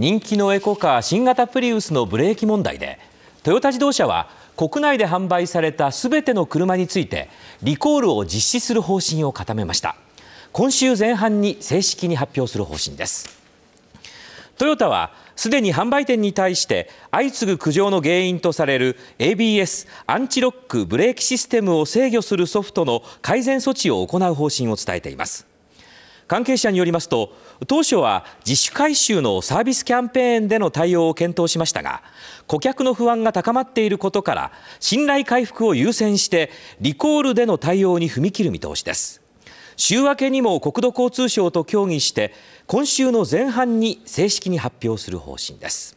人気のエコカー新型プリウスのブレーキ問題でトヨタ自動車は国内で販売されたすべての車についてリコールを実施する方針を固めました今週前半に正式に発表する方針ですトヨタはすでに販売店に対して相次ぐ苦情の原因とされる ABS アンチロックブレーキシステムを制御するソフトの改善措置を行う方針を伝えています関係者によりますと当初は自主回収のサービスキャンペーンでの対応を検討しましたが顧客の不安が高まっていることから信頼回復を優先してリコールでの対応に踏み切る見通しです週明けにも国土交通省と協議して今週の前半に正式に発表する方針です